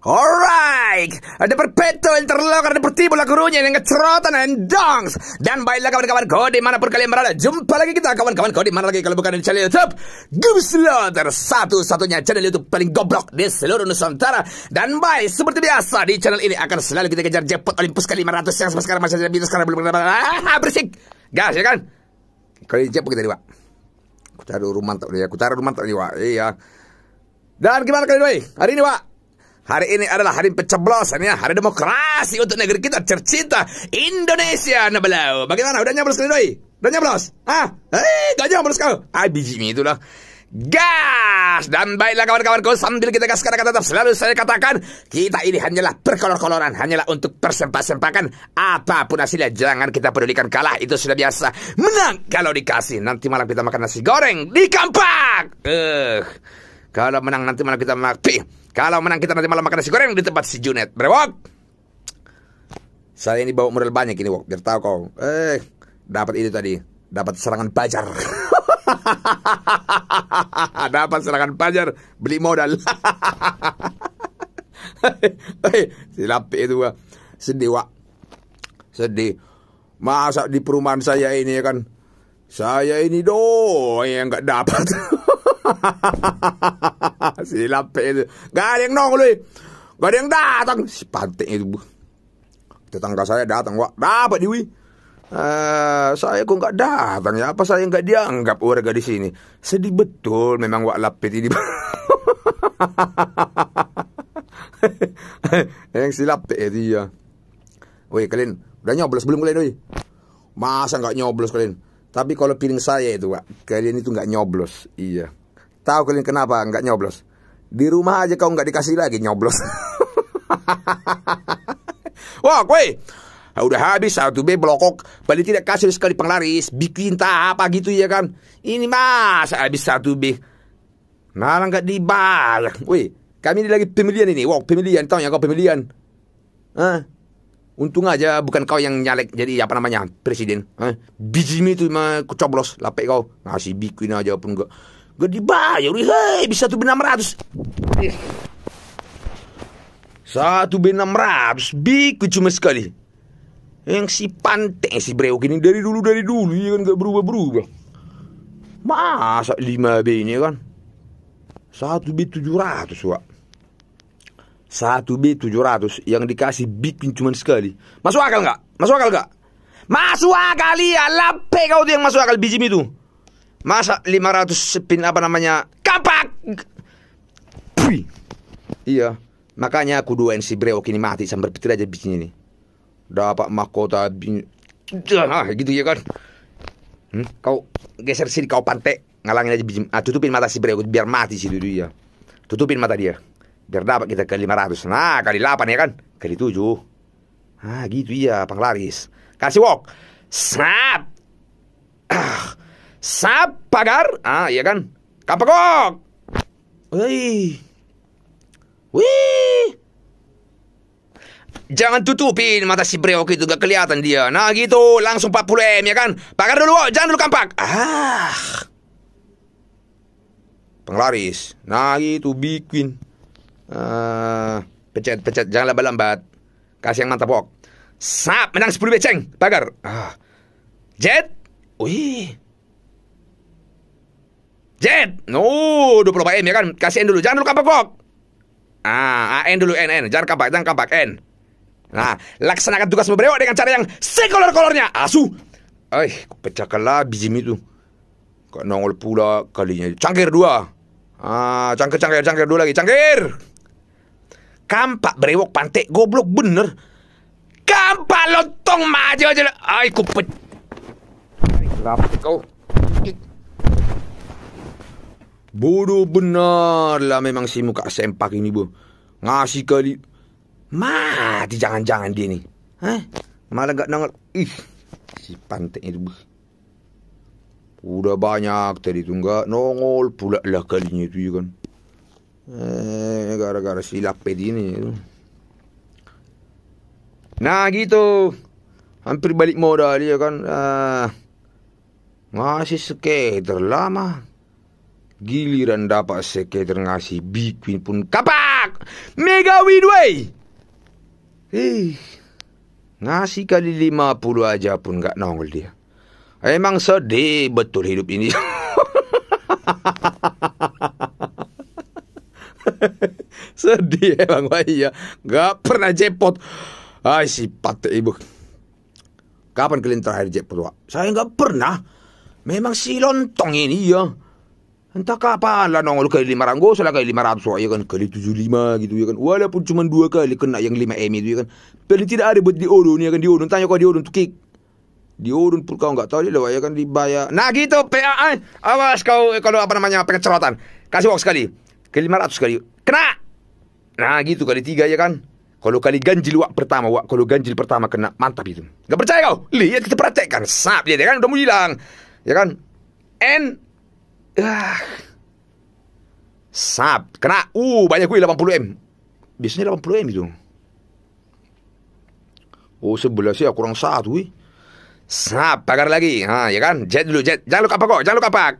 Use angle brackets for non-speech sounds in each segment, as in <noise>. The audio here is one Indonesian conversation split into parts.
Alright, ada perpetu, interlock, ada pertibu, gurunya yang ngecerotan and dongs. Dan baiklah kawan kawan kau mana dimanapun kalian berada, jumpa lagi kita kawan kawan kau di mana lagi kalau bukan di channel YouTube, Slaughter satu-satunya channel YouTube paling goblok di seluruh Nusantara. Dan baik, seperti biasa, di channel ini akan selalu kita kejar jackpot Olympus ke 500 yang sampai sekarang masih ada bintang sekarang belum ah, berisik. Gas, ya kan? Kalau jackpot kita, Pak. Aku taruh rumah tak, ya. Aku taruh rumah tak, Iya. Dan gimana kalian, baik? Hari ini, Pak. Hari ini adalah hari pencoblosan ya, hari demokrasi untuk negeri kita tercinta Indonesia nebelau. Nah, Bagaimana? Udah nyoblos kali doi? Udah nyoblos? Ah, eh, gak nyoblos kau? Ah, biji itulah gas dan baiklah kawan kawan kau sambil kita gas akan tetap selalu saya katakan kita ini hanyalah perkolor-koloran hanyalah untuk persempak-sempakan apapun hasilnya jangan kita pedulikan kalah itu sudah biasa menang kalau dikasih nanti malam kita makan nasi goreng di kampak eh kalau menang nanti malam kita makan kalau menang kita nanti malam makan nasi goreng di tempat si Junet. Berwok. Saya ini bawa modal banyak ini, Wok. Biar tahu kau. Eh, dapat itu tadi. Dapat serangan pajar. <laughs> dapat serangan pajar. Beli modal. <laughs> Eh, Silap itu, Wak. Sedih, Wak. Sedih. Masa di perumahan saya ini ya kan. Saya ini doang yang nggak dapat. <laughs> <laughs> Silap itu. Galing lu Galing datang. Si pantik itu. Tetangga saya datang, Wak. Dapat diwi. Uh, eh, saya kok nggak datang ya apa saya nggak dianggap warga di sini sedih betul memang wak lapit ini <laughs> yang silap teh dia woi kalian udah nyoblos belum kalian woi masa nggak nyoblos kalian tapi kalau piring saya itu wak kalian itu nggak nyoblos iya Tahu kalian kenapa nggak nyoblos? Di rumah aja kau nggak dikasih lagi nyoblos. <laughs> Wah, Nah, Udah habis satu B blokok Paling tidak kasih sekali penglaris Bikin tak apa gitu ya kan Ini mas habis satu B Nah nggak dibal Woi kami ini lagi pemilihan ini Wow pemilihan Tahu ya kau pemilihan Hah? Untung aja bukan kau yang nyalek jadi apa namanya presiden. Hah? biji itu mah kucoblos lapek kau. Ngasih bikin aja pun enggak gue dibayar, hei bisa tuh 600. Satu B600 iya. Biku cuma sekali Yang si panteng si breok kini Dari dulu dari dulu Iya kan gak berubah-berubah Masa 5 B ini kan Satu B 700 wak Satu B 700 Yang dikasih bikin cuma sekali Masuk akal gak? Masuk akal gak? Masuk akal ya Lape kau tuh yang masuk akal bijim itu Masa 500 pin apa namanya? Kapak. Pui. Iya. Makanya aku duain si Breok ini mati sambil petir aja bikin ini. Dapat mahkota bin... Ah, gitu ya kan. Hmm? Kau geser sini kau pantek ngalangin aja bijim. Ah, tutupin mata si Breok biar mati si dulu ya, Tutupin mata dia. Biar dapat kita ke 500. Nah, kali 8 ya kan? Kali 7. Ah, gitu ya panglaris. Kasih wok Snap. Ah. Sab pagar? Ah, iya kan? kapakok, Wih. Wih. Jangan tutupin mata si Breo itu gak kelihatan dia. Nah gitu, langsung 40 M ya kan? Pagar dulu oh jangan dulu kampak. Ah. Penglaris. Nah gitu, bikin. Uh, ah, pecet pecet, jangan lambat-lambat. Kasih yang mantap, Pok. Sap, menang 10 beceng. Pagar. Ah. Jet. Wih. Jet. No, oh, puluh Pak M ya kan. Kasih N dulu. Jangan dulu kampak, kok. Ah, N dulu N N. Jangan kapak, jangan kapak N. Nah, laksanakan tugas berewok dengan cara yang sekolor-kolornya. Asu. Ah, eh, pecahkanlah biji itu. Kok nongol pula kalinya. Cangkir dua. Ah, cangkir, cangkir, cangkir dua lagi. Cangkir. Kampak berewok pantai goblok bener. Kampak lontong maju aja. Ay, kupet. Ay, kau. Bodoh benar lah memang si muka sempak ini, Bu. Ngasih kali. Mati jangan-jangan dia ni. Hah? Malah gak nongol. Ih, si pantai itu, Bu. Udah banyak tadi tuh gak nongol pula lah kalinya itu ya kan. Eh, gara-gara si lapet ini itu. Nah gitu. Hampir balik modal dia kan. Ah, ngasih skater lama. Giliran dapat sekedar ngasih bikin pun kapak. Mega Widway. Ih, ngasih kali lima puluh aja pun gak nongol dia. Emang sedih betul hidup ini. <laughs> sedih emang iya. Gak pernah jepot. Ay si pate ibu. Kapan kalian terakhir jepot Wak? Saya gak pernah. Memang si lontong ini ya. Entah kapan lah nongol kali lima 500 lah kali 500 ya kan kali tujuh lima gitu ya kan. Walaupun cuma dua kali kena yang lima M itu ya kan. Paling tidak ada buat di Odon ya kan di Odon tanya kau di Odon tuh kick. Di Odon pun kau enggak tahu dia lah ya kan dibayar. Nah gitu PA Awas kau eh, kalau apa namanya pengecoran. Kasih waktu sekali. Kali lima ratus kali. Kena. Nah gitu kali tiga ya kan. Kalau kali ganjil wak pertama wak Kalau ganjil pertama kena Mantap itu Gak percaya kau Lihat kita praktekkan Sap dia kan Udah mau hilang Ya kan n. Ah. Sab, kena. Uh, banyak gue 80M. Biasanya 80M itu. Oh, sebelah sih kurang satu, wih. Sab, pagar lagi. Ha, ya kan? Jet dulu, jet. Jangan lupa kok, jangan lupa pak.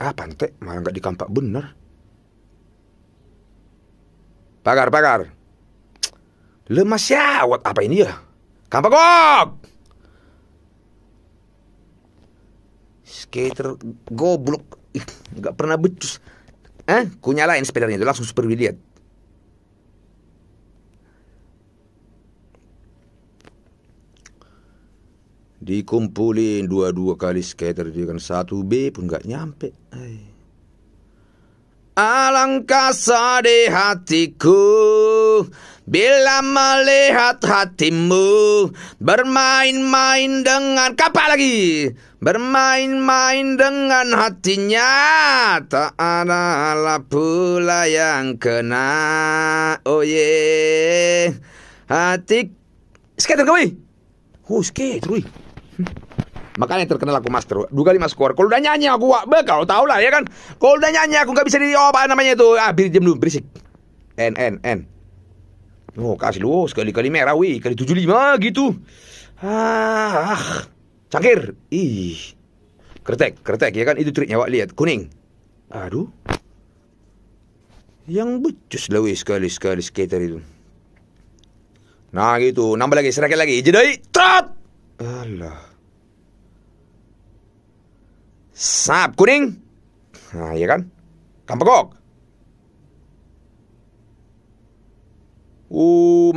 Ah, pantai. Malah nggak dikampak bener. Pagar, pagar. Lemas ya. What, apa ini ya? Kampak kok! Skater goblok nggak pernah becus eh ku nyalain sepedanya itu langsung super lihat dikumpulin dua-dua kali skater dia kan satu B pun nggak nyampe Ay. Eh. alangkah sedih hatiku Bila melihat hatimu bermain-main dengan kapal lagi, bermain-main dengan hatinya, tak ada pula yang kena. Oh ye, yeah. hati skater kau, Oh skater, wih. Makanya terkenal aku master. Dua lima skor Kalau udah nyanyi aku, be, kalau tau lah ya kan. Kalau udah nyanyi aku gak bisa di oh, apa namanya itu. Ah, jam dulu berisik. N N N. Oh kasih lu sekali-kali merah wih Kali lima gitu Ah, ah. Cangkir Ih Kertek Kertek ya kan Itu triknya wak lihat Kuning Aduh Yang becus lah weh Sekali-sekali skater itu Nah gitu Nambah lagi Serakit lagi Jedai trot Allah Sap kuning Nah ya kan Kampakok. Go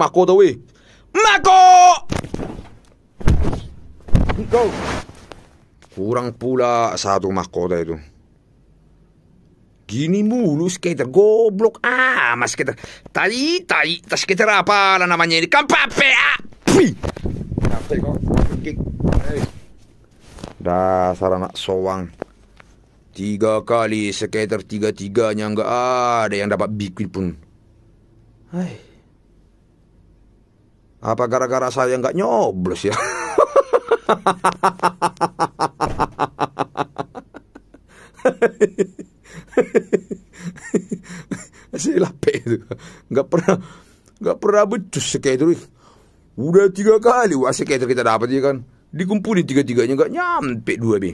kurang pula satu mahkota itu. Gini mulu skater goblok. Ah, mas skater. Tai, tai. Tas skater apa lah namanya ini? Kampape. Ah, pi. Kampape kok. Dasar nak soang. Tiga kali skater tiga-tiganya. Enggak ada yang dapat bikin pun. Hai. Apa gara-gara saya nggak nyoblos ya? saya <laughs> lape itu nggak pernah nggak pernah becus sekali itu udah tiga kali wah sekali itu kita dapat ya kan dikumpulin tiga tiganya nggak nyampe dua bi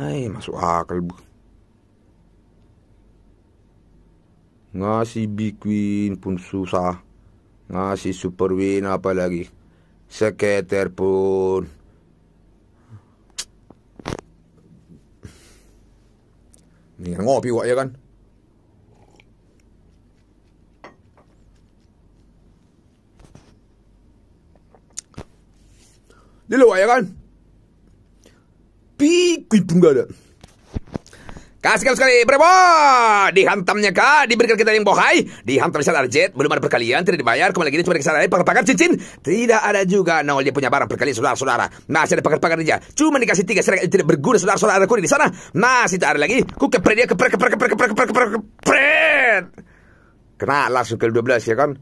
Hai eh, masuk akal bu ngasih bikin pun susah ngasih superwin apalagi skater pun nih ngopi wak ya kan lewat ya kan? pun gak ada Kasih sekali berapa? Dihantamnya kak, diberikan kita yang bohai. Dihantam misalnya arjet, belum ada perkalian, tidak dibayar. Kembali lagi cuma kesalahan, pakar-pakar cincin. Tidak ada juga. Nol dia punya barang perkalian, saudara-saudara. Masih ada pagar-pagar dia Cuma dikasih tiga seragam tidak berguna, saudara-saudara aku di sana. Masih tak ada lagi. Ku kepre dia, kepre, kepre, kepre, kepre, kepre, kepre, kepre, Kena langsung ke 12 ya kan?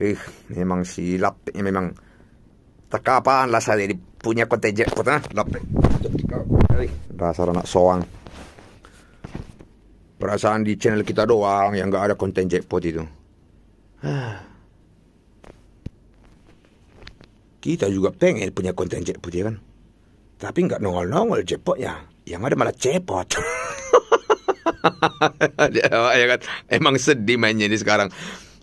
Ih, memang silap, ya memang. Tekapan lah saya punya kontenjen. Kota, lapet. Dasar anak soang. Perasaan di channel kita doang yang gak ada konten jackpot itu. <sighs> Kita juga pengen punya konten jackpot ya kan. Tapi gak nongol-nongol jackpot ya Yang ada malah cepot. <laughs> ya kan? Emang sedih mainnya ini sekarang.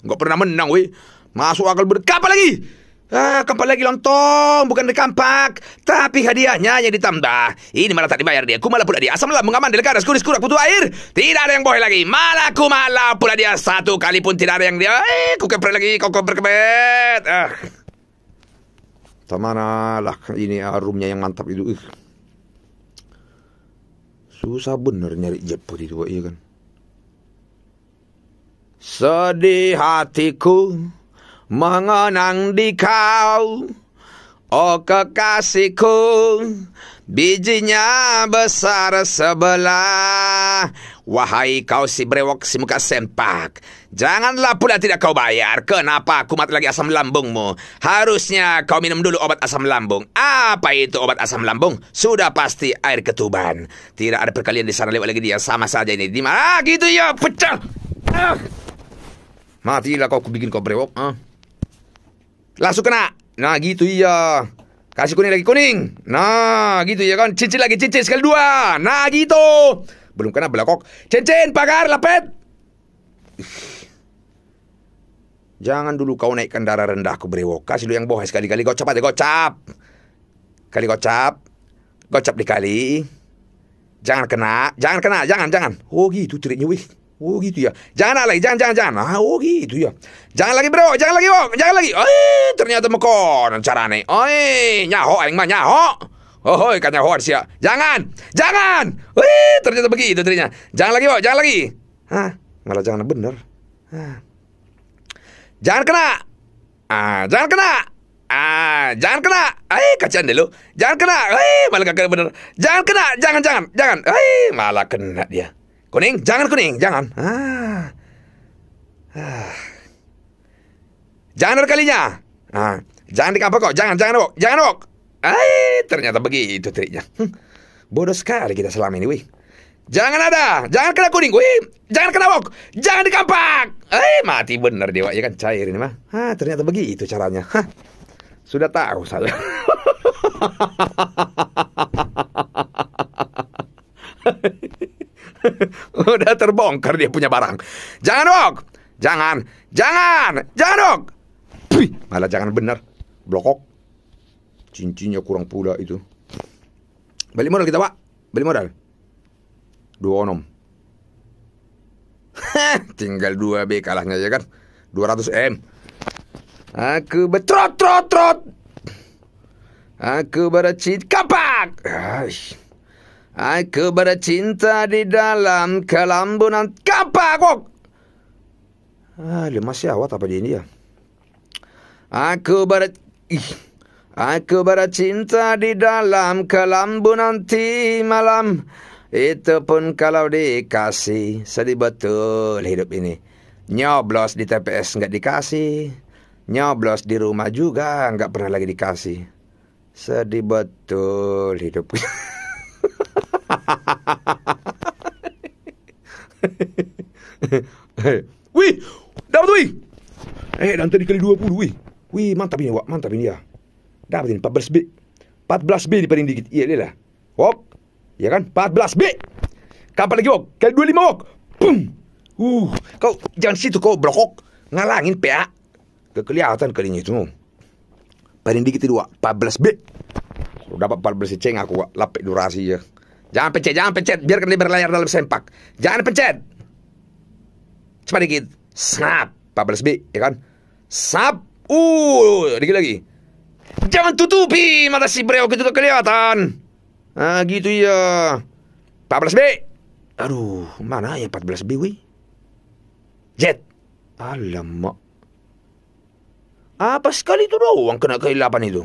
Gak pernah menang, weh. Masuk akal berkapa lagi? Ah, kampak lagi lontong, bukan di kampak. Tapi hadiahnya yang ditambah. Ini malah tak dibayar dia. Ku malah pula dia. Asam mengaman aman dari karas kuris kurak butuh air. Tidak ada yang boleh lagi. Malah ku malah pula dia. Satu kali pun tidak ada yang dia. Eh, ku lagi. Kau kau berkebet. Ah. Tamana lah. Ini arumnya yang mantap itu. Uh. Susah bener nyari jepot itu, iya kan. Sedih hatiku mengenang di kau Oh kekasihku Bijinya besar sebelah Wahai kau si brewok si muka sempak Janganlah pula tidak kau bayar Kenapa aku mati lagi asam lambungmu Harusnya kau minum dulu obat asam lambung Apa itu obat asam lambung? Sudah pasti air ketuban Tidak ada perkalian di sana lewat lagi dia Sama saja ini Dimana ah, gitu ya pecah ah. Matilah kau bikin kau brewok ah. Langsung kena. Nah gitu iya. Kasih kuning lagi kuning. Nah gitu iya kan. Cincin lagi cincin sekali dua. Nah gitu. Belum kena belakok. Cincin pagar lepet, Jangan dulu kau naik kendaraan rendah aku brewo. Kasih lu yang bohong sekali-kali gocap aja gocap. Kali gocap. Gocap dikali. Jangan kena, jangan kena, jangan, jangan. Oh gitu triknya wih. Oh gitu ya. Jangan lagi, jangan, jangan, jangan. Ah, oh gitu ya. Jangan lagi bro, jangan lagi om, jangan lagi. Oi, ternyata mekon carane. Oi, nyaho aing mah nyaho. Oh, katanya nyaho ya, Jangan, jangan. Oi, ternyata begitu ternyata. Jangan lagi om, jangan lagi. Hah, malah jangan bener. Hah. Jangan kena. Ah, jangan kena. Ah, jangan kena. Ay, kacaan deh lu. Jangan kena. Ay, malah kagak bener. Jangan kena, jangan, jangan, jangan. Ay, malah kena dia. Kuning, jangan kuning, jangan. Ah. Ah. Jangan ada kalinya. Ah. Jangan dikapak kok, jangan, jangan obok, jangan obok. Eh, ternyata begitu triknya. Hm. Bodoh sekali kita selama ini, wih. Jangan ada, jangan kena kuning, wih. Jangan kena wok, jangan dikampak. Eh, mati bener dewa, ya kan cair ini mah. Ah, ternyata begitu caranya. Hah. Sudah tahu saya. <laughs> <laughs> Udah terbongkar dia punya barang. Jangan dong. Jangan. Jangan. Jangan dong. Pih, malah jangan benar. Blokok. Cincinnya kurang pula itu. Beli modal kita, Pak. Beli modal. Dua onom. <laughs> Tinggal dua B kalahnya ya kan. 200 M. Aku betrot trot trot. Aku beracit kapak. Aish. Aku bercinta di dalam kelambunan kapakok. Ah, lemas ya awak apa di India. Aku ber... Ih. Aku bercinta di dalam kelambu nanti malam. Itu pun kalau dikasih. Sedih betul hidup ini. Nyoblos di TPS nggak dikasih. Nyoblos di rumah juga nggak pernah lagi dikasih. Sedih betul hidup. <laughs> Weh, dapat wui. weh. Eh, dan tadi kali 20 weh. Weh, mantap ini awak, mantap ini ya. Dapat ini 14 b, 14 b di paling dikit. Iya, lah. Wok. Ya kan? 14 b. Kapan lagi wok? Kali 25 wok. Pum. Uh, kau jangan situ kau berokok. Ngalangin PA. Kekelihatan kalinya itu. Paling dikit itu 14 b. Kalau dapat 14 ceng aku wak. Lapik durasi ya. Jangan pencet, jangan pencet. Biarkan dia berlayar dalam sempak. Jangan pencet. cepat dikit. Snap. 14 B, ya kan? Snap. Uh, dikit lagi. Jangan tutupi mata si Breo itu kelihatan. Ah, gitu ya. 14 B. Aduh, mana ya 14 B, wih? Jet. Alamak. Apa sekali itu doang kena kehilapan itu?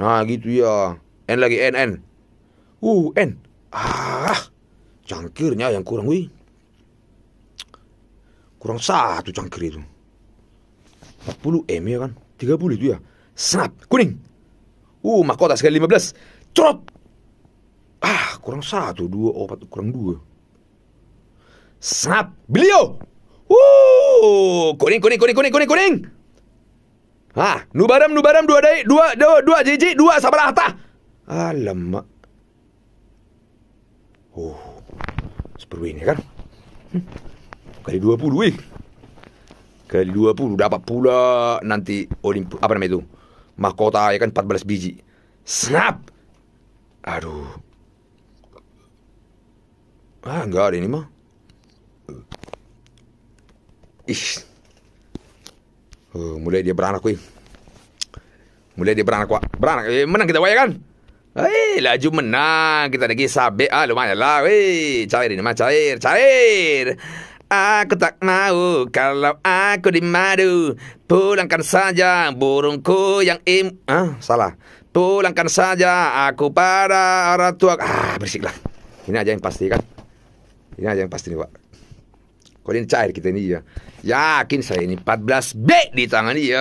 Nah, gitu ya. N lagi, N, N. UN. Ah, cangkirnya yang kurang, wih. Kurang satu cangkir itu. 40 M ya kan? 30 itu ya. Snap, kuning. Uh, mahkota sekali 15. Crop. Ah, kurang satu, dua, opat, oh, kurang dua. Snap, beliau. Uh, kuning, kuning, kuning, kuning, kuning, kuning. Ah, nubaram, nubaram, dua, day, dua, dua, dua, jiji, dua, sabar, hata. Alamak. Oh, seperlu ini kan. Hmm. Kali 20 eh. Kali 20 dapat pula nanti Olimp apa namanya itu? Mahkota ya kan empat belas biji. Snap. Aduh. Ah, enggak ada ini mah. Ish, Oh, mulai dia beranak, wih. Mulai dia beranak, kuat Beranak, eh, menang kita, wajah ya kan? Hei, laju menang. Kita lagi sabe, Ah, lumayan lah. Weh, cair ini mah cair. Cair. Aku tak mau kalau aku dimadu. Pulangkan saja burungku yang im... Ah, salah. Pulangkan saja aku para orang tua. Ah, berisiklah. Ini aja yang pasti kan. Ini aja yang pasti nih, Pak. Kalau ini cair kita ini ya. Yakin saya ini 14B di tangan ini ya.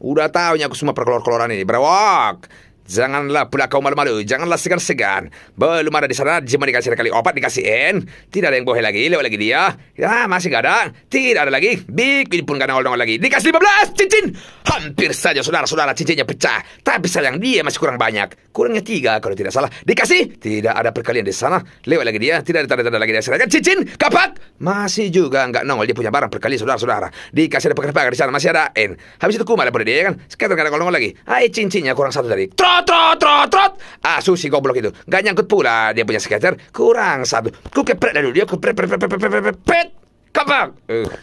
Udah tahunya aku semua perkelor-keloran ini. Berawak. Janganlah pula kau malu-malu. Janganlah segan-segan. Belum ada di sana Jemaah dikasih kali dikasih n. Tidak ada yang boleh lagi. Lewat lagi dia. Ya, masih gak ada. Tidak ada lagi. Bikin pun gak nongol-nongol lagi. Dikasih 15 cincin. Hampir saja saudara-saudara cincinnya pecah. Tapi sayang dia masih kurang banyak. Kurangnya tiga kalau tidak salah. Dikasih. Tidak ada perkalian di sana. Lewat lagi dia. Tidak ada tanda-tanda lagi dia. cincin. Kapak. Masih juga gak nongol. Dia punya barang perkalian saudara-saudara. Dikasih ada pakar di sana. Masih ada N. Habis itu kumal pada dia ya kan. Sekarang gak nongol-nongol lagi. Hai cincinnya kurang satu dari. Tro! trot trot trot trot. Ah, Susi goblok itu. Gak nyangkut pula dia punya skater. Kurang satu. Ku keprek dulu dia ku pet pet pet pet pet pet Kapak. Uh. Eh.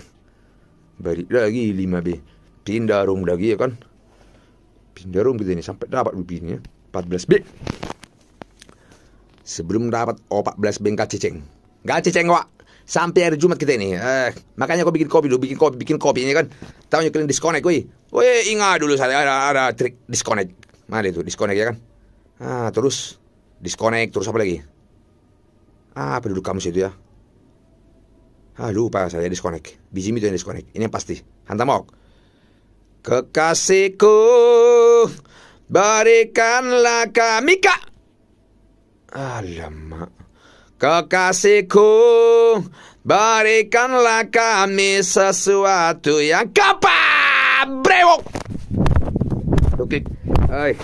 Balik lagi 5B. Pindah room lagi ya kan. Pindah room kita ini sampai dapat ini ya. 14B. Sebelum dapat 14 bengkak cicing. Gak cicing kok. Sampai hari Jumat kita ini. Eh, makanya aku bikin kopi dulu, bikin kopi, bikin kopi ini kan. Tahu kalian disconnect, woi. Woi, ingat dulu saya ada, ada trik disconnect Mana itu? Disconnect ya kan? Ah, terus disconnect terus apa lagi? Ah, penduduk kamu situ ya. Ah, lupa saya disconnect. Biji itu yang disconnect. Ini yang pasti. Hantam Hantamok. Kekasihku, berikanlah kami kak. Alamak. Kekasihku, berikanlah kami sesuatu yang kapal brewok. Oke. Okay. Hai.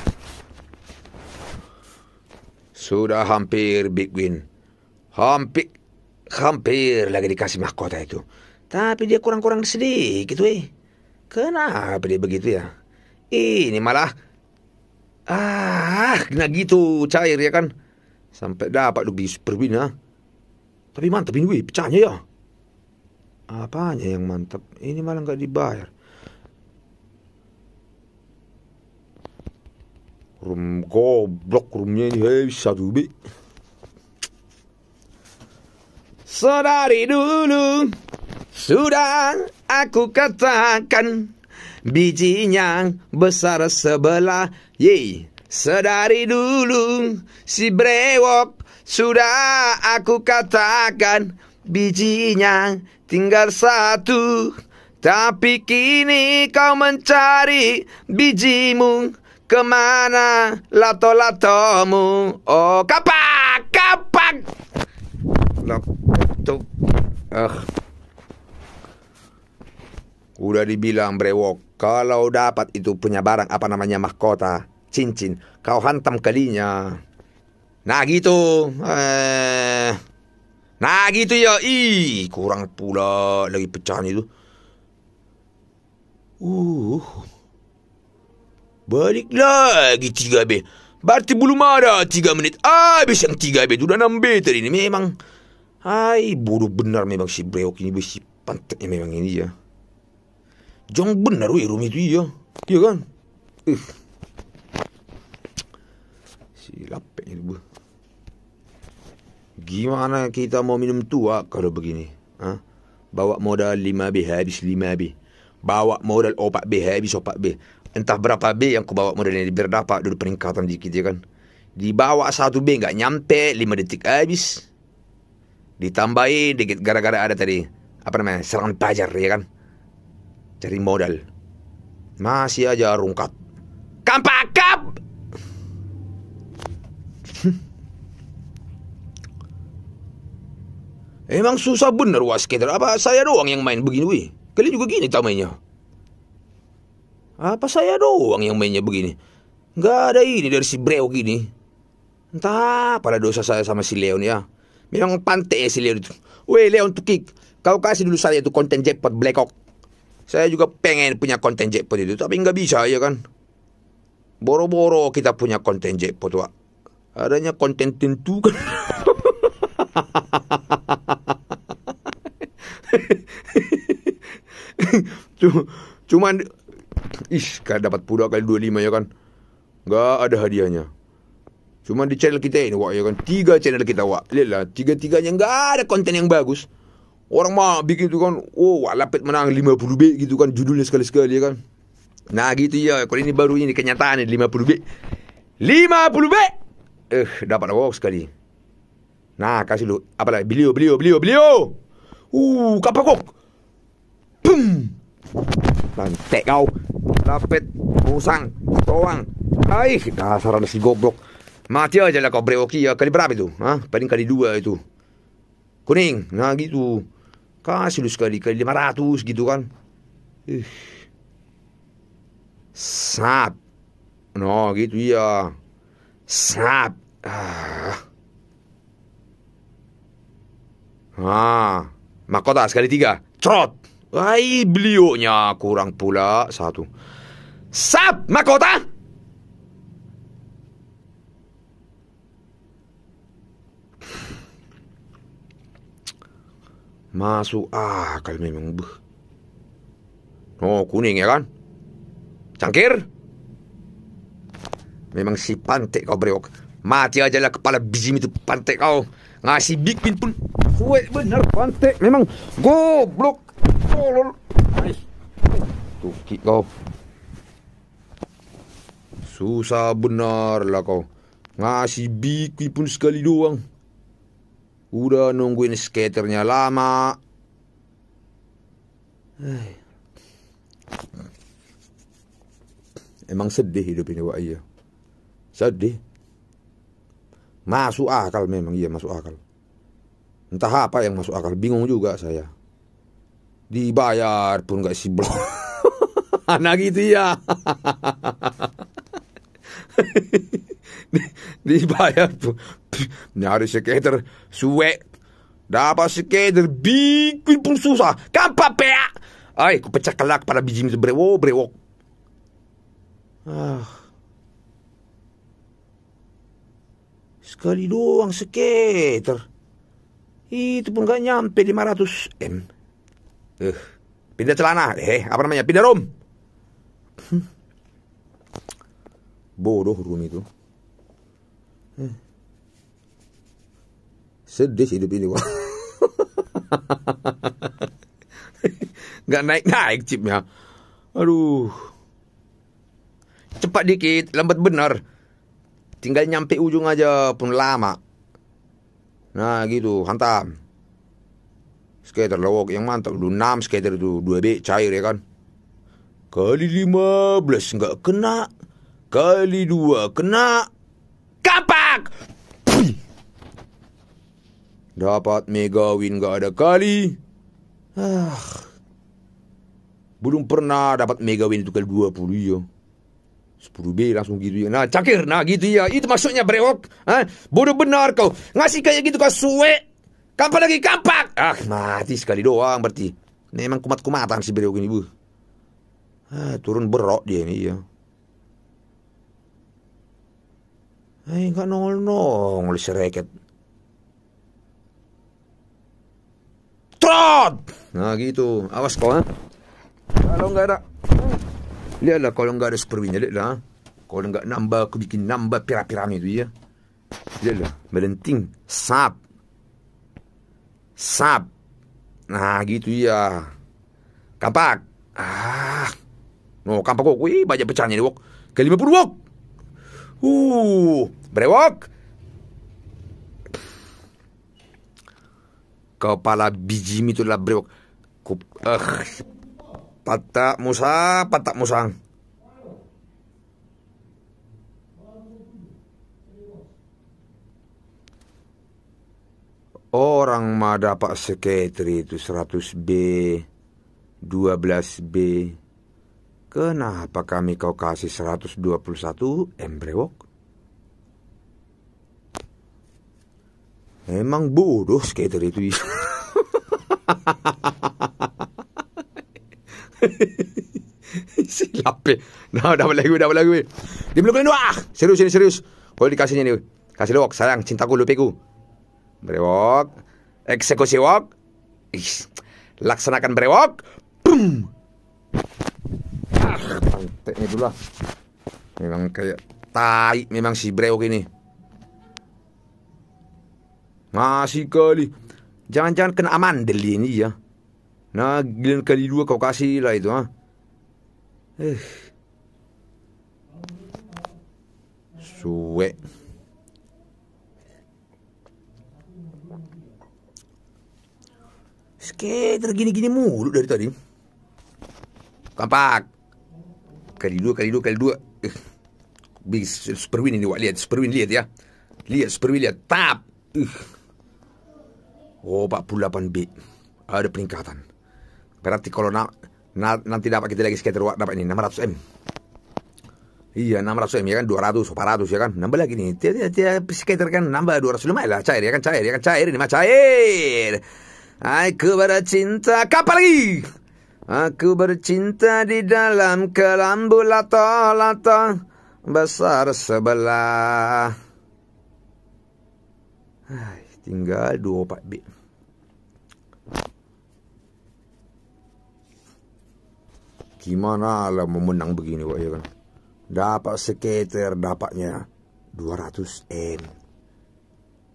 Sudah hampir, Big Win. Hampir, hampir lagi dikasih mahkota itu. Tapi dia kurang-kurang sedikit, weh. Kenapa dia begitu ya? Ini malah... Ah, kena gitu cair ya kan? Sampai dapat lebih perwin Tapi mantep ini, weh, pecahnya ya. Apanya yang mantep? Ini malah nggak dibayar. Rum blok rumnya ini hei satu bi. Sedari dulu sudah aku katakan bijinya besar sebelah ye sedari dulu si brewok sudah aku katakan bijinya tinggal satu tapi kini kau mencari bijimu Kemana lato-latomu? Oh, kapak, kapak. Lato. Ah. Eh. Udah dibilang brewok, kalau dapat itu punya barang apa namanya mahkota, cincin, kau hantam kalinya. Nah gitu. Eh. Nah gitu ya. Ih, kurang pula lagi pecahan itu. Uh. Balik lagi tiga B. Berarti belum ada tiga menit. Habis yang tiga B. Sudah enam B tadi ini. Memang. Hai, buruk benar memang si Breok ini. Si pantatnya memang ini ya. jangan benar weh rumah itu ya, ya kan? Uh. Si lapek ini bu. Gimana kita mau minum tua ah, kalau begini? Ha? Bawa modal lima B habis lima B. Bawa modal opak B habis opak B. entah berapa B yang kau bawa modalnya berdapat dulu peringkatan dikit ya kan dibawa satu B nggak nyampe lima detik habis ditambahin dikit gara-gara ada tadi apa namanya serangan pajar ya kan cari modal masih aja rungkat kap, <laughs> Emang susah bener waskater Apa saya doang yang main begini wih Kalian juga gini tamainya. Apa saya doang yang mainnya begini? Gak ada ini dari si Breo gini. Entah pada dosa saya sama si Leon ya. Memang pantai si Leon itu. Weh Leon tuh kick. Kau kasih dulu saya itu konten jackpot Black Hawk. Saya juga pengen punya konten jackpot itu. Tapi nggak bisa ya kan. Boro-boro kita punya konten jackpot Wak. Adanya konten tentu kan. <laughs> Cuman Ish, kan dapat pula kali 25 ya kan. Enggak ada hadiahnya. Cuma di channel kita ini wak ya kan. Tiga channel kita wak. Lihatlah, tiga-tiganya enggak ada konten yang bagus. Orang mah bikin tu kan, oh wak lapet menang 50 bit gitu kan judulnya sekali-sekali ya kan. Nah gitu ya, kalau ini baru ini kenyataan ini 50 bit. 50 bit. Eh, dapat awak sekali. Nah, kasih lu apalagi Beliau, beliau, beliau, beliau. Uh, kapakok. Pum. Lantek kau. Lapet, musang, toang. Aih, dasar ada si goblok. Mati aja lah kau breoki ya. Kali berapa itu? Hah? Paling kali dua itu. Kuning, nah gitu. Kasih lu sekali kali ratus gitu kan. Ih. Sap. No, gitu ya. Sap. Ah. Ah, mahkota sekali tiga. Trot. Hai beliuknya kurang pula satu. Sab, makota Masuk ah kalau memang. Buh. Oh, kuning ya kan? Cangkir? Memang si pantek kau, beriok Mati aja lah kepala biji itu pantek kau. Ngasih big pin pun. Kuek bener pantek. Memang goblok tolol tuki kau susah benar lah kau ngasih bikwi pun sekali doang udah nungguin skaternya lama emang sedih hidup ini wak iya sedih masuk akal memang iya masuk akal entah apa yang masuk akal bingung juga saya dibayar pun gak sih <laughs> belum, anak gitu ya <laughs> dibayar pun nyari skater suwe dapat skater bikin pun susah kampa pea ay ku pecah kelak pada biji itu brewo brewo ah sekali doang skater itu pun gak nyampe 500 m Uh, pindah celana. Eh, apa namanya? Pindah room. Hmm. Bodoh room itu. Hmm. Sedih hidup ini, wah <laughs> nggak naik-naik chipnya. Aduh. Cepat dikit, lambat benar. Tinggal nyampe ujung aja pun lama. Nah gitu, hantam skater lowok yang mantap dulu 6 skater itu 2B cair ya kan kali 15 nggak kena kali 2 kena kapak dapat mega win nggak ada kali ah belum pernah dapat mega win itu kali 20 ya 10B langsung gitu ya. Nah, cakir. Nah, gitu ya. Itu maksudnya brewok. Ha? Ah. Bodoh benar kau. Ngasih kayak gitu kau suwe. Kampak lagi kampak! Ah, mati sekali doang berarti. Memang kumat-kumatan si beliau ini, Bu. Ah, turun berok dia ini, ya. Eh, enggak nongol-nongol si sereket. Trot! Nah, gitu. Awas kau, ha? Kalau enggak ada... Lihatlah kalau enggak ada superwinya, lihatlah. Kalau enggak nambah, aku bikin nambah pira pira itu, ya. Lihatlah, melenting, sap. Sab, Nah, gitu ya. Kapak. Ah. No, kapak kok. Wih, banyak pecahnya nih wok. Ke 50 wok. Uh, brewok. Kepala biji itu adalah brewok. Kup, eh, Patak musa, patak musang. Orang mah dapat sekretari itu 100B, 12B. Kenapa kami kau kasih 121 embrewok? Emang bodoh skater itu. <laughs> Silap Nah, Dah, boleh lagi, dah lagi. Eh. Dia belum kena Serius, ini serius. Kalau dikasihnya nih. Kasih lewok, sayang, cintaku, lupiku. Brewok. Eksekusi wok. Ih, laksanakan brewok. Bum. Ah, ini dulu lah. Memang kayak tai memang si brewok ini. Masih kali. Jangan-jangan kena amandel ini ya. Nah, giliran kali dua kau kasih lah itu. Ha? Eh. Suwe. Skater gini-gini mulu dari tadi. Kampak. Kali dua, kali dua, kali dua. Eh. Bis, win ini, Wak. Lihat, win, lihat ya. Lihat, win, lihat. Tap. Uh. Oh, 48B. Ada peningkatan. Berarti kalau na na nanti dapat kita lagi skater, Wak, dapat ini. 600M. Iya 600 M ya kan 200 400 ya kan nambah lagi nih tiap tiap, tiap skater kan nambah 200 lumayan lah cair ya kan cair ya kan cair ini mah cair Aku bercinta Kapal lagi Aku bercinta di dalam kelambu lato-lato Besar sebelah Hai, Tinggal dua empat bit Gimana lah memenang begini Pak ya kan Dapat skater dapatnya 200 M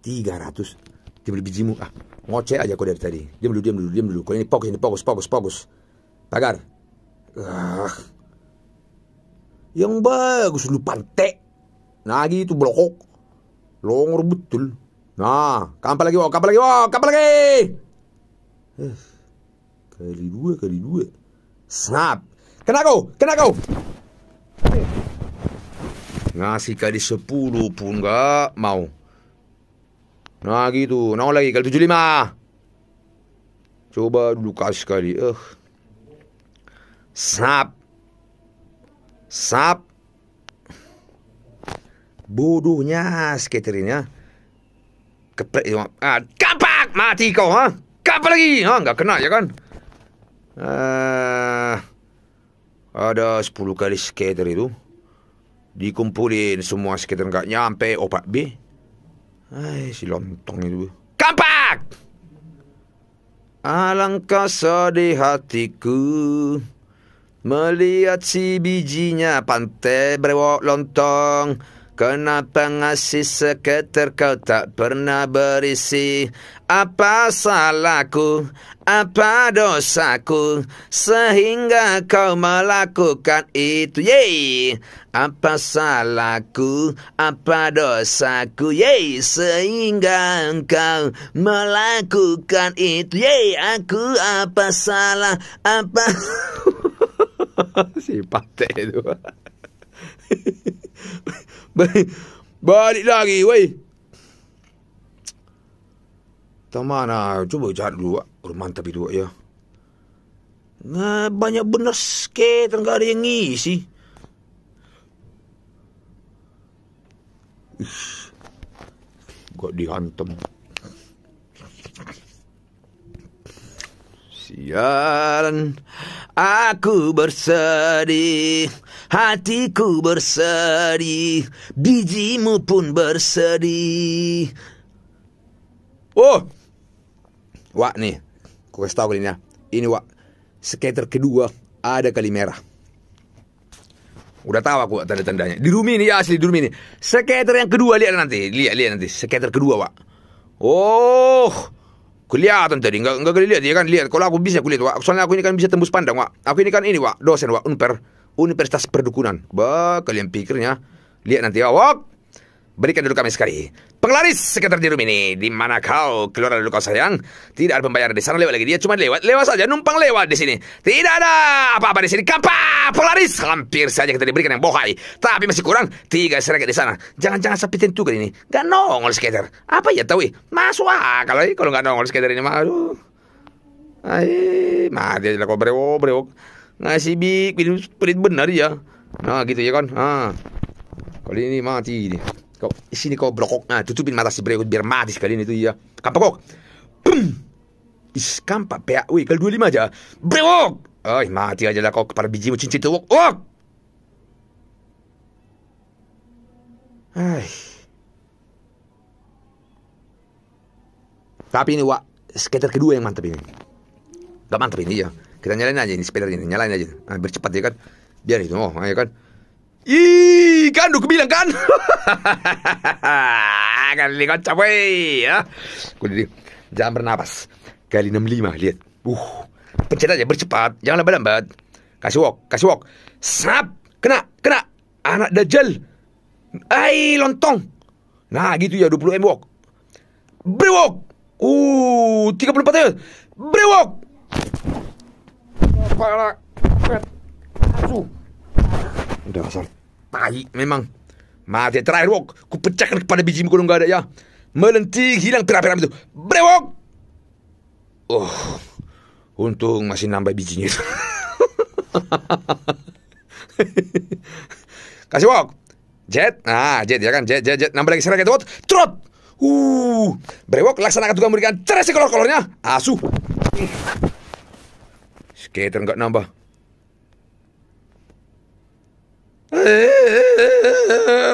300 Dia boleh bijimu ah Ngoceh aja kau dari tadi. Diam dulu, diam dulu, diam dulu. Kau ini fokus, ini fokus, fokus, fokus. Pagar. Ah. Yang bagus lu pantek. Nah gitu blokok. Longor betul. Nah, kapan lagi, wow, kapan lagi, wow, kapan lagi. Eh, kali dua, kali dua. Snap. Kena kau, kena kau. Eh. Ngasih kali sepuluh pun gak mau. Nah gitu Nol lagi kali 75 Coba dulu kasih sekali eh. Sap Sap Bodohnya ini ya Keprek ah, Kapak Mati kau ha Kapak lagi ha Nggak kena ya kan ah. Ada 10 kali skater itu Dikumpulin semua skater nggak nyampe opak B Hai, si lontong itu. Kampak! Alangkah sedih hatiku melihat si bijinya pantai berwok lontong Kenapa ngasih seketer kau tak pernah berisi Apa salahku, apa dosaku Sehingga kau melakukan itu Yeay Apa salahku, apa dosaku Yeay Sehingga engkau melakukan itu Yeay Aku apa salah, apa <laughs> Si pate itu <laughs> Balik lagi woi, Tamana cuba cari dulu wak. Rumah tapi dulu ya. Nah, banyak bener ke enggak ada yang ngisi. Gak dihantem. Siaran aku bersedih Hatiku bersedih, bijimu pun bersedih. Oh, Wak nih, kau kasih tahu ya. Ini Wak, skater kedua ada kali merah. Udah tahu aku tanda-tandanya. Di room ini ya asli di room ini. Skater yang kedua lihat nanti, lihat lihat nanti. Skater kedua Wak. Oh, kelihatan tadi enggak enggak lihat ya kan lihat. Kalau aku bisa kulihat Wak. Soalnya aku ini kan bisa tembus pandang Wak. Aku ini kan ini Wak, dosen Wak, unper. Universitas Perdukunan. Bah, kalian pikirnya. Lihat nanti, awak. Ya. Berikan dulu kami sekali. Penglaris sekitar di room ini. Di mana kau? Keluar dari kau sayang. Tidak ada pembayaran di sana lewat lagi. Dia cuma lewat. Lewat saja. Numpang lewat di sini. Tidak ada apa-apa di sini. Kampa! Penglaris! Hampir saja kita diberikan yang bohai. Tapi masih kurang. Tiga seragam di sana. Jangan-jangan sapi tentu kan ini. Gak nongol skater. Apa ya tahu? Masuk akal. Eh, kalau gak nongol skater ini. Aduh. Ay, mati lah kau brewok, brewok nah si big pelit benar ya Nah gitu ya kan. Ah. Kali ini mati ini. Kau sini kok brokok. Nah, tutupin mata si Breut biar mati sekali ini tuh ya. Kampakok. Iskampa pa Wih, kal 25 aja. Brokok. Oi, mati aja lah kau kepala biji cincin tuh. Wok. Ai. Tapi ini wak skater kedua yang mantap ini. Gak mantap ini ya kita nyalain aja ini sepeda ini nyalain aja nah, bercepat ya kan biar itu oh ya kan Ih, kan udah bilang kan. kan lihat capai ya. Kudu jangan bernapas. Kali enam lima lihat. Uh, pencet aja bercepat, jangan lambat-lambat. Kasih walk, kasih walk. Snap, kena, kena. Anak dajal. Ay, lontong. Nah, gitu ya dua puluh M walk. Brewok. Uh, tiga puluh 34 m. Brewok para masuk Udah asal tai memang mati terakhir wok ku pecahkan kepada biji gunung gak ada ya Melentik hilang piram-piram itu brewok oh untung masih nambah bijinya itu <laughs> kasih wok jet Nah jet ya kan jet jet jet nambah lagi serang itu wok trot uh brewok laksanakan tugas memberikan teres kolor-kolornya asuh kita nggak nambah.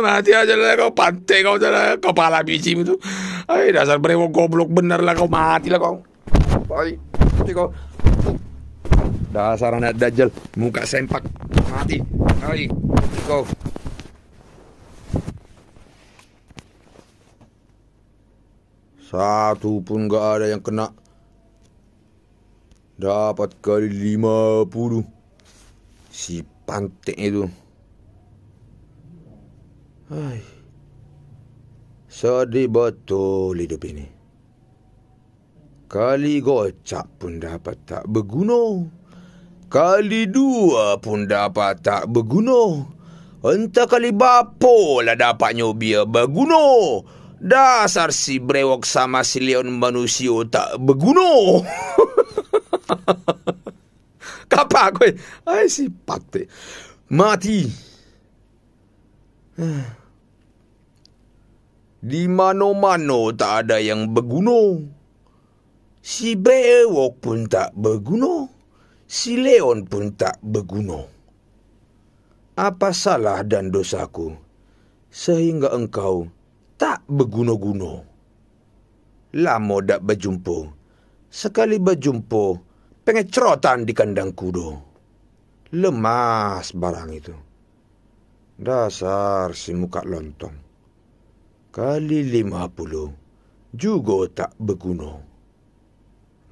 Mati aja lah kau pantai kau jalan kepala biji itu. Ay dasar brewok goblok bener lah kau mati lah kau. Ay, kau. Dasar anak dajjal muka sempak mati. Ay, kau. Satu pun gak ada yang kena. Dapat kali lima puluh Si pantik itu Hai Sedih betul hidup ini Kali gocap pun dapat tak berguna Kali dua pun dapat tak berguna Entah kali bapa lah dapat nyobia berguna Dasar si brewok sama si leon manusia tak berguna <laughs> <laughs> si <sighs> si tak tak yang pun pun Leon Apa salah dan dosaku sehingga engkau tak berguna-guna? Lama tak berjumpa. Sekali berjumpa, pengecerotan di kandang kudo. Lemas barang itu. Dasar si muka lontong. Kali lima puluh juga tak berguna.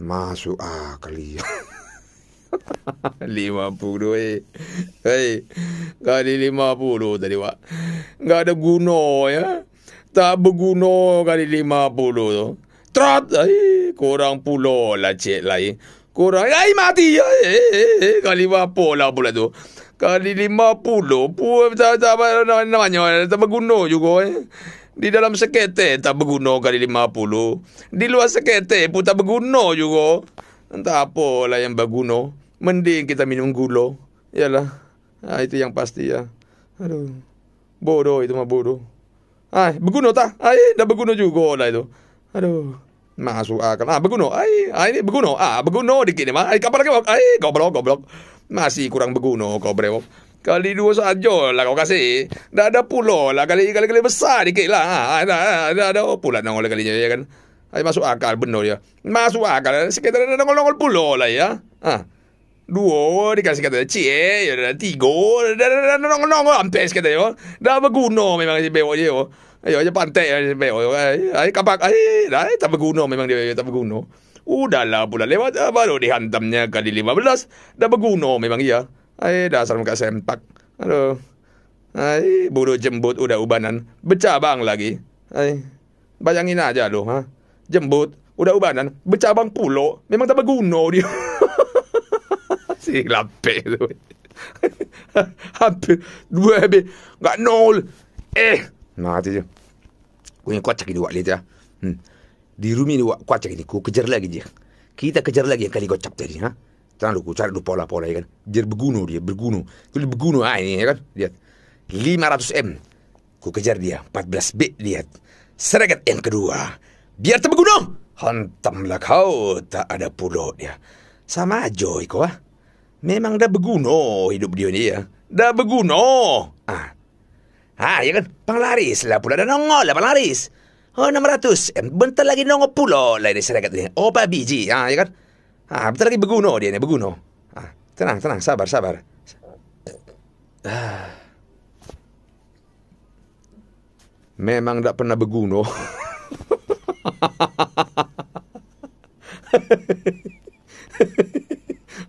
Masuk akal ya. <laughs> lima puluh eh. Hei, eh, kali lima puluh tadi pak. Nggak ada guna ya. Tak berguna kali lima puluh tu. Trot, eh, kurang puluh lah cik lain. Eh. Korang, ai mati. Ai, ya, eh, eh, eh, kali apa lah pula tu. Kali lima puluh pun tak, tak, tak, namanya, tak berguna juga. Eh. Di dalam sekete tak berguna kali lima puluh. Di luar sekete pun tak berguna juga. Entah apa lah yang berguna. Mending kita minum gula. Yalah. Ha, itu yang pasti ya. Aduh. Bodoh itu mah bodoh. Ai, berguna tak? Ai, dah berguna juga lah itu. Aduh. Masuk ah, kan. Ah berguno. Ai, ah, ini Ah berguno dikit ni mah. Ai kapal lagi. Ai goblok goblok. Masih kurang berguno kau brevo. Kali dua saja lah kau kasih. Dah ada pulau lah kali kali kali besar dikit lah. Ha, ah, ada dah ada pulau nongol kali ya kan. Ai masuk akal benar ya. Masuk akal. Sekitar ada nongol-nongol pulau lah ya. Ha. Dua dikasih kata cie, ya dah tiga, dah dah dah nongol-nongol sampai sekitar yo. Dah berguno memang si bewo je yo. Ya. Ayuh aja pantai ayuh, ayuh, ayuh, ayuh, kapak ayuh, dah tak berguna memang dia tak berguna. Udahlah pula lewat ah, baru dihantamnya kali 15 dah berguna memang iya. Ai dah sarang kat sempak. Aduh. Ai buru jembut udah ubanan. Becah lagi. Ai bayangin aja lu ha. Jembut udah ubanan, becah bang memang tak berguna dia. <laughs> si lape tu. <laughs> Hampir dua habis. Gak nol. Eh, magati nah, je kunya kwata kini wak leta hmm. di rumi ni wak kocak ini kau kejar lagi je kita kejar lagi yang kali gocap tadi ha tanah lu ku cari lu pola pola ya kan jer bergunu dia bergunu kau bergunu ah ini ya kan lihat 500 m kau kejar dia 14 b lihat seragat yang kedua biar terbegunung hantamlah kau tak ada pulau dia sama aja kau ah memang dah berguna hidup dia ni ya dah berguna ah Ha, ya kan? Panglaris lah pula. Dah nongol lah panglaris. Oh, 600. Bentar lagi nongol pula lah ini syarikat ni. Oh, pak biji. Ha, ya kan? Ha, bentar lagi berguna dia ni, berguna. Ha, tenang, tenang. Sabar, sabar. Ah. Memang tak pernah berguna. <laughs>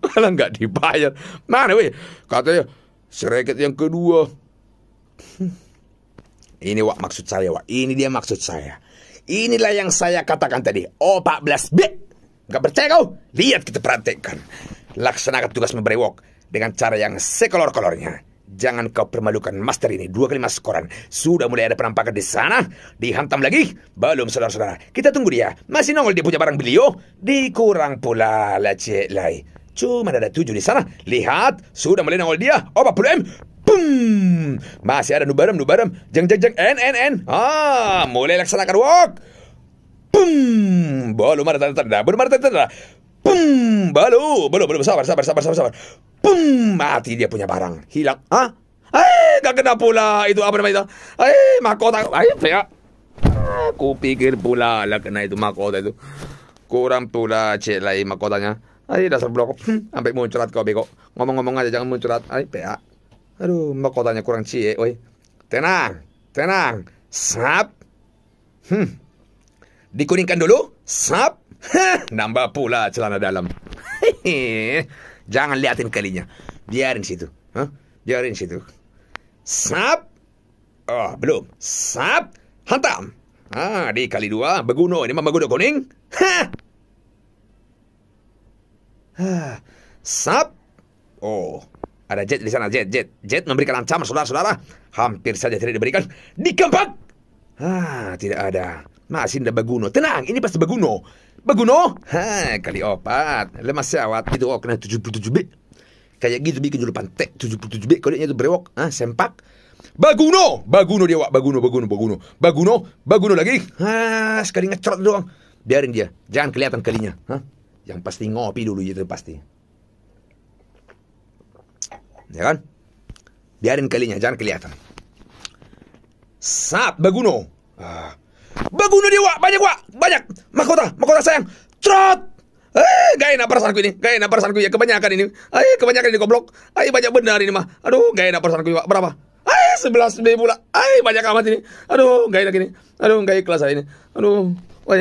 Malah nggak dibayar. Mana weh? Katanya, serikat yang kedua <laughs> Ini wak maksud saya wak. Ini dia maksud saya. Inilah yang saya katakan tadi. Oh 14 bit. Gak percaya kau? Lihat kita praktekkan. Laksanakan tugas memberi walk dengan cara yang sekolor-kolornya. Jangan kau permalukan master ini dua kali masuk koran. Sudah mulai ada penampakan di sana. Dihantam lagi? Belum, saudara-saudara. Kita tunggu dia. Masih nongol dia punya barang beliau. Dikurang pula, lacek lai. Cuma ada tujuh di sana. Lihat, sudah mulai nongol dia. Oh, 40M. Boom! Masih ada nubaram, nubaram. Jeng, jeng, jeng. En, en, en. Ah, mulai laksanakan walk. Boom! Bolu mara tanda tanda. Bolu mara tanda tanda. Boom! Bolu, bolu, bolu. Sabar, sabar, sabar, sabar, sabar. Boom! Mati dia punya barang. Hilang. ah Eh, gak kena pula. Itu apa namanya itu? Eh, makota Eh, pia. Ya. Aku pikir pula lah kena itu makota itu. Kurang pula cek lagi makotanya. Ay, dasar blok. Hm, sampai muncrat kau bego. Ngomong-ngomong aja jangan muncrat. Ay, pia. Ya. Aduh, mbak kotanya kurang cie, oi Tenang, tenang. Sap. Hmm. Dikuningkan dulu. Sap. nambah pula celana dalam. Hehehe. <laughs> Jangan liatin kalinya. Biarin situ. Huh? Biarin situ. Sap. Oh, belum. Sap. Hantam. Ah, di kali dua. Beguno. Ini mah beguno kuning. Sap. Oh, ada Jet di sana, Jet, Jet. Jet memberikan ancaman, saudara-saudara. Hampir saja tidak diberikan. Di keempat. Ah, tidak ada. Masih ada Baguno. Tenang, ini pasti Baguno. Baguno? Ha, kali opat. Lemas sewat. Itu oh, kena 77 bit. Kayak gitu bikin dulu pantek 77 bit. Kodenya itu brewok. Ah, sempak. Baguno! Baguno dia, Wak. Baguno, Baguno, Baguno. Baguno, Baguno lagi. Ha, sekali ngecrot doang. Biarin dia. Jangan kelihatan kalinya. Ha? Yang pasti ngopi dulu itu pasti ya kan? Biarin kalinya, jangan kelihatan. saat Baguno. Ah. Baguno dia, Wak. Banyak, Wak. Banyak. Mahkota, mahkota sayang. Trot. Eh, gak enak perasaanku ini. Gak enak perasaanku ya. Kebanyakan ini. Eh, kebanyakan ini goblok. Eh, banyak benar ini mah. Aduh, gak enak perasaanku ya, Berapa? Eh, sebelas ribu pula. Ay, eh, banyak amat ini. Aduh, gak enak ini. Aduh, gak ikhlas saya ini. Aduh, wah,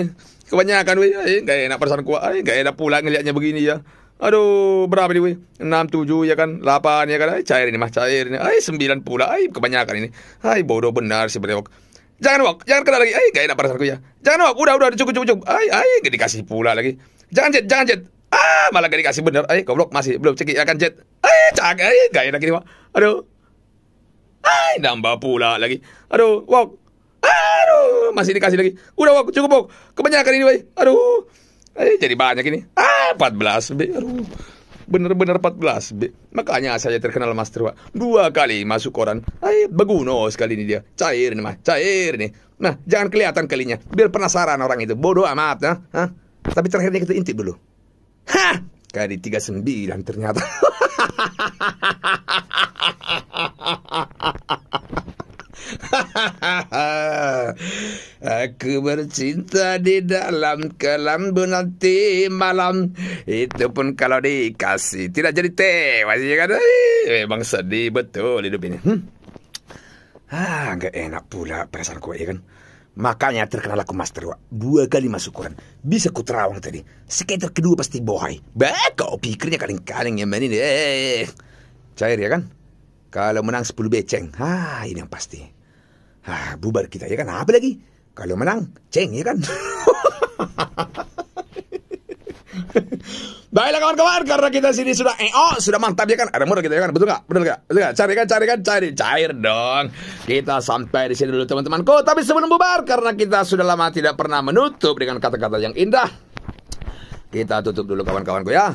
kebanyakan. Weh. Eh, gak enak perasaanku. Eh, gak enak pula ngeliatnya begini ya. Aduh, berapa nih, weh? 6, 7, ya kan? 8, ya kan? Ay, cair ini, mah, cair ini. Ay, 9 pula. Ay, kebanyakan ini. Ay, bodoh benar si Brewok. Jangan, Wok. Jangan kena lagi. Ay, gak enak perasaanku ya. Jangan, Wok. Udah, udah, cukup, cukup, cukup. Ay, ay, gak dikasih pula lagi. Jangan, Jet. Jangan, Jet. Ah, malah gak dikasih benar. Ay, goblok, masih. Belum cekik, ya kan, Jet. Ay, cak. Ay, gak enak ini, Wok. Aduh. Ay, nambah pula lagi. Aduh, Wok. Aduh, masih dikasih lagi. Udah, Wok. Cukup, Wok. Kebanyakan ini, weh. Aduh. Ay, jadi banyak ini. Ah, 14 B bener-bener 14 B. Makanya saya terkenal Mas Terwa. Dua kali masuk koran. Ay, beguno sekali ini dia. Cair nih mah, cair nih. Nah, jangan kelihatan kalinya. Biar penasaran orang itu. Bodoh amat, nah. Hah? Tapi terakhirnya kita intip dulu. Hah! Kali 39 ternyata. <laughs> <laughs> Aku bercinta di dalam kelam nanti malam Itu pun kalau dikasih Tidak jadi teh Masih iya kan eh, Memang sedih betul hidup ini hmm. Ah, nggak enak pula perasaan ya kan Makanya terkenal aku master wak. Dua kali masuk koran. Bisa ku terawang tadi. Sekitar kedua pasti bohai. Baik kau pikirnya kaleng-kaleng yang mana eh, eh, eh, cair ya kan? Kalau menang 10 beceng. Ah, ini yang pasti ah, bubar kita ya kan apa lagi kalau menang ceng ya kan <laughs> Baiklah kawan-kawan, karena kita sini sudah eh oh sudah mantap ya kan? Ada murah kita ya kan? Betul nggak? Betul nggak? Betul nggak? Cari kan, cari kan, cari, cair dong. Kita sampai di sini dulu teman-temanku. Tapi sebelum bubar, karena kita sudah lama tidak pernah menutup dengan kata-kata yang indah, kita tutup dulu kawan-kawanku ya.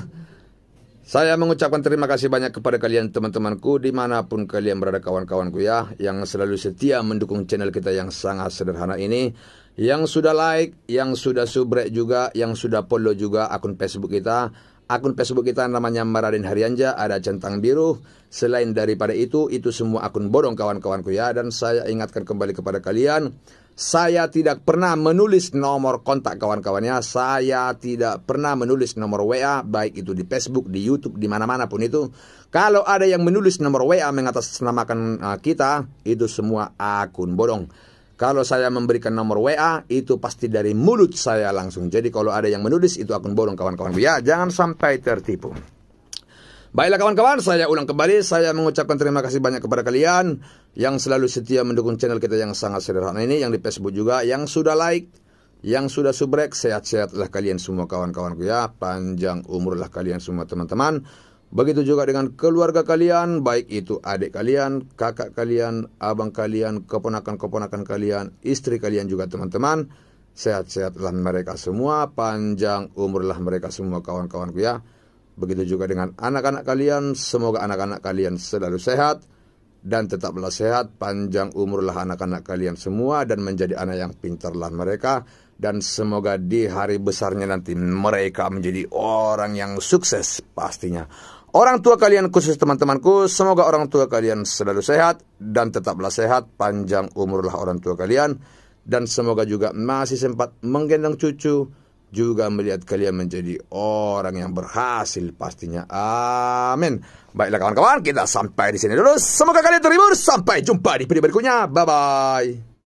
Saya mengucapkan terima kasih banyak kepada kalian teman-temanku dimanapun kalian berada kawan-kawanku ya yang selalu setia mendukung channel kita yang sangat sederhana ini yang sudah like, yang sudah subrek juga, yang sudah follow juga akun Facebook kita. Akun Facebook kita namanya Maradin Haryanja, ada centang biru. Selain daripada itu, itu semua akun bodong kawan-kawanku ya. Dan saya ingatkan kembali kepada kalian, saya tidak pernah menulis nomor kontak kawan-kawannya. Saya tidak pernah menulis nomor WA, baik itu di Facebook, di YouTube, di mana-mana pun itu. Kalau ada yang menulis nomor WA mengatasnamakan uh, kita, itu semua akun bodong. Kalau saya memberikan nomor WA, itu pasti dari mulut saya langsung. Jadi kalau ada yang menulis, itu akun bodong kawan-kawan. Ya, jangan sampai tertipu. Baiklah kawan-kawan, saya ulang kembali. Saya mengucapkan terima kasih banyak kepada kalian yang selalu setia mendukung channel kita yang sangat sederhana ini, yang di Facebook juga, yang sudah like, yang sudah subrek, sehat-sehatlah kalian semua kawan-kawanku ya. Panjang umurlah kalian semua teman-teman. Begitu juga dengan keluarga kalian, baik itu adik kalian, kakak kalian, abang kalian, keponakan-keponakan kalian, istri kalian juga teman-teman. Sehat-sehatlah mereka semua, panjang umurlah mereka semua kawan-kawanku ya. Begitu juga dengan anak-anak kalian, semoga anak-anak kalian selalu sehat dan tetaplah sehat, panjang umurlah anak-anak kalian semua dan menjadi anak yang pintarlah mereka dan semoga di hari besarnya nanti mereka menjadi orang yang sukses pastinya. Orang tua kalian khusus teman-temanku, semoga orang tua kalian selalu sehat dan tetaplah sehat, panjang umurlah orang tua kalian dan semoga juga masih sempat menggendong cucu juga melihat kalian menjadi orang yang berhasil pastinya. Amin. Baiklah kawan-kawan, kita sampai di sini dulu. Semoga kalian terhibur. Sampai jumpa di video berikutnya. Bye-bye.